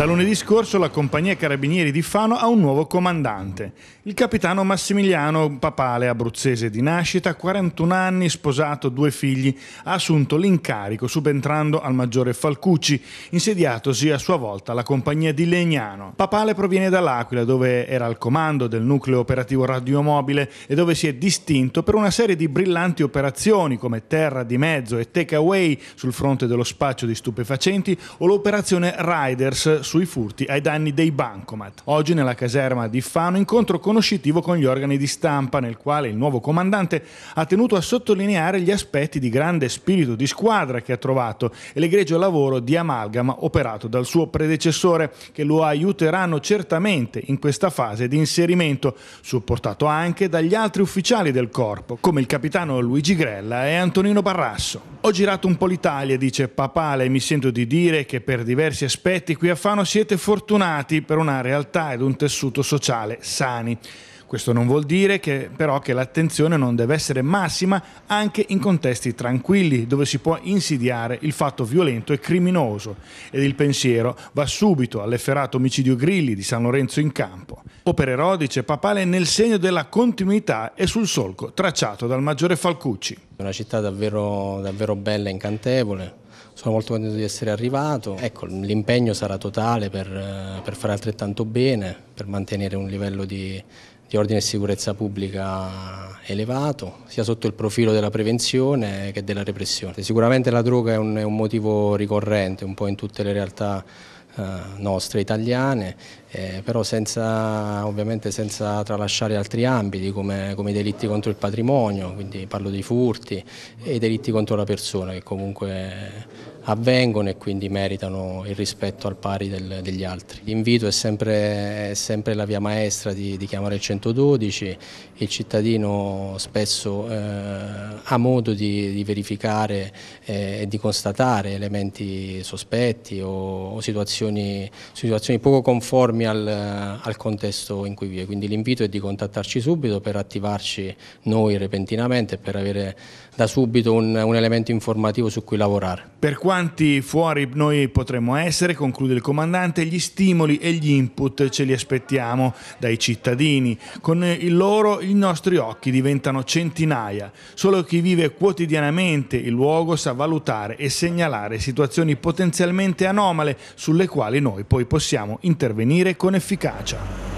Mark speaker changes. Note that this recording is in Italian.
Speaker 1: Da lunedì scorso la compagnia Carabinieri di Fano ha un nuovo comandante, il capitano Massimiliano Papale, abruzzese di nascita, 41 anni, sposato, due figli, ha assunto l'incarico subentrando al maggiore Falcucci, insediatosi a sua volta alla compagnia di Legnano. Papale proviene dall'Aquila dove era al comando del nucleo operativo radiomobile e dove si è distinto per una serie di brillanti operazioni come Terra di Mezzo e Takeaway sul fronte dello spaccio di stupefacenti o l'operazione Riders sui furti ai danni dei bancomat. Oggi nella caserma di Fano incontro conoscitivo con gli organi di stampa nel quale il nuovo comandante ha tenuto a sottolineare gli aspetti di grande spirito di squadra che ha trovato e l'egregio lavoro di amalgama operato dal suo predecessore che lo aiuteranno certamente in questa fase di inserimento, supportato anche dagli altri ufficiali del corpo come il capitano Luigi Grella e Antonino Barrasso. Ho girato un po' l'Italia, dice Papale, e mi sento di dire che per diversi aspetti qui a Fano siete fortunati per una realtà ed un tessuto sociale sani. Questo non vuol dire che, però che l'attenzione non deve essere massima anche in contesti tranquilli dove si può insidiare il fatto violento e criminoso ed il pensiero va subito all'efferato omicidio Grilli di San Lorenzo in Campo. Opere erodice, papale nel segno della continuità e sul solco
Speaker 2: tracciato dal Maggiore Falcucci. È una città davvero, davvero bella e incantevole, sono molto contento di essere arrivato. Ecco, l'impegno sarà totale per, per, fare altrettanto bene, per mantenere un livello di, di, ordine e sicurezza pubblica elevato, sia sotto il profilo della prevenzione che della repressione. Sicuramente la droga è un, è un motivo ricorrente un po' in tutte le realtà eh, nostre italiane, eh, però senza, ovviamente senza tralasciare altri ambiti come, come, i delitti contro il patrimonio, quindi parlo dei furti e i delitti contro la persona che comunque avvengono e quindi meritano il rispetto al pari del, degli altri. L'invito è sempre, è sempre, la via maestra di, di, chiamare il 112, il cittadino spesso eh, ha modo di, di verificare eh, e di constatare elementi sospetti o, o situazioni, situazioni, poco conformi al, al, contesto in cui vive, quindi l'invito è di contattarci subito per attivarci noi repentinamente e per avere da subito un, un elemento informativo su cui lavorare
Speaker 1: quanti fuori noi potremmo essere, conclude il comandante, gli stimoli e gli input ce li aspettiamo dai cittadini. Con il loro i nostri occhi diventano centinaia. Solo chi vive quotidianamente il luogo sa valutare e segnalare situazioni potenzialmente anomale sulle quali noi poi possiamo intervenire con efficacia.